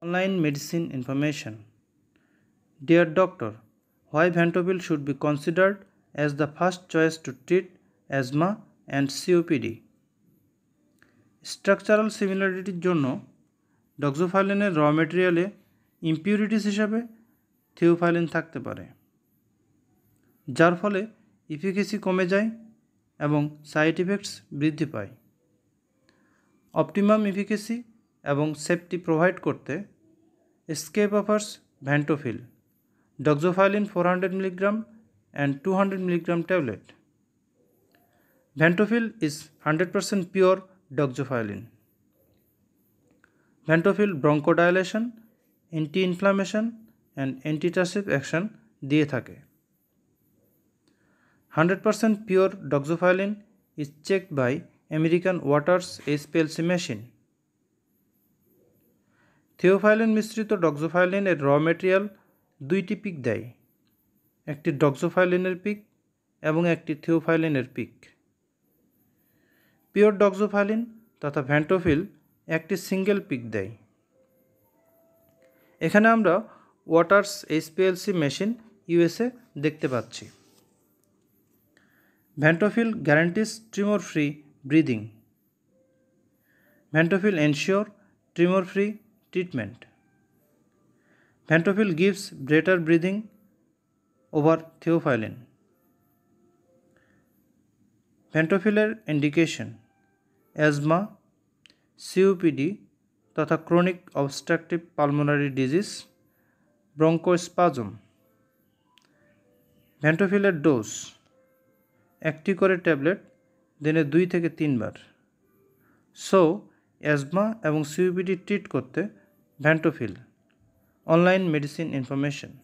Online medicine information. Dear doctor, why Ventopil should be considered as the first choice to treat asthma and COPD? Structural সিমিলারিটির জন্য ডক্সোফাইলিনের র মেটেরিয়ালে impurities হিসাবে theophylline থাকতে পারে যার ফলে ইফিকেসি কমে যায় এবং সাইড ইফেক্টস বৃদ্ধি পায় অপটিমাম ইফিকেসি এবং সেফটি প্রোভাইড করতে স্কেপ offers Vantofil doxofylline four hundred milligram and two hundred milligram tablet Vantofil is hundred percent pure doxofylline Vantofil bronchodilation anti inflammation and antitussive action দিয়ে থাকে hundred percent pure doxofylline is check by American Waters HPLC machine theophylline মিশ্রিত doxofylline এর র material দুইটি pick দেয় একটি ডক্সোফাইলিনের pick এবং একটি থিওফাইলিনের পিক পিওর ডক্সোফাইলিন তথা ভ্যান্টোফিল একটি সিঙ্গেল পিক দেয় এখানে আমরা ওয়াটার্স এইচপিএলসি মেশিন ইউএসএ দেখতে পাচ্ছি Vantofil guarantees tremor free breathing Vantofil ensure tremor free treatment. Pantopil gives better breathing over theophylline. Pantophiler indication asthma COPD তথা chronic obstructive pulmonary disease bronchospasm ভ্যান্টোফিলের dose একটি করে tablet দিনে দুই থেকে তিনবার সো অ্যাজমা এবং সিউপিডি ট্রিট করতে Vantofil Online Medicine Information